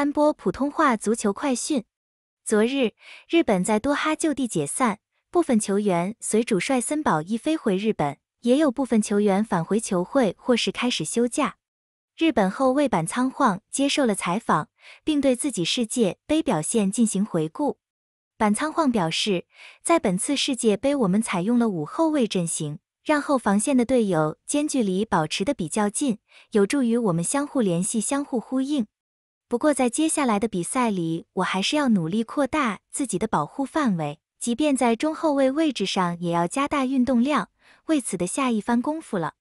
三波普通话足球快讯。昨日，日本在多哈就地解散，部分球员随主帅森保一飞回日本，也有部分球员返回球会或是开始休假。日本后卫板仓晃接受了采访，并对自己世界杯表现进行回顾。板仓晃表示，在本次世界杯，我们采用了五后卫阵型，让后防线的队友间距离保持的比较近，有助于我们相互联系、相互呼应。不过，在接下来的比赛里，我还是要努力扩大自己的保护范围，即便在中后卫位置上，也要加大运动量，为此的下一番功夫了。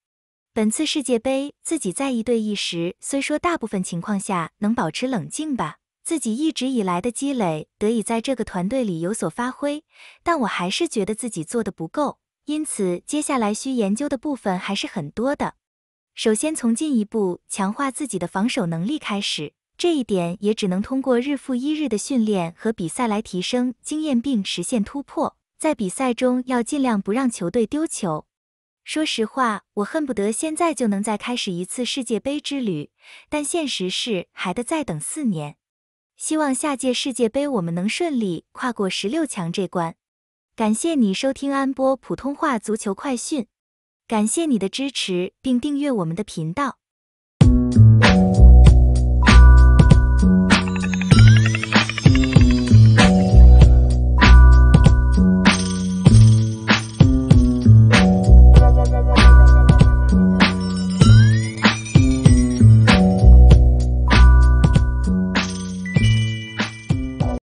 本次世界杯，自己在一对一时虽说大部分情况下能保持冷静吧，自己一直以来的积累得以在这个团队里有所发挥，但我还是觉得自己做的不够，因此接下来需研究的部分还是很多的。首先，从进一步强化自己的防守能力开始。这一点也只能通过日复一日的训练和比赛来提升经验并实现突破。在比赛中要尽量不让球队丢球。说实话，我恨不得现在就能再开始一次世界杯之旅，但现实是还得再等四年。希望下届世界杯我们能顺利跨过十六强这关。感谢你收听安波普通话足球快讯，感谢你的支持并订阅我们的频道。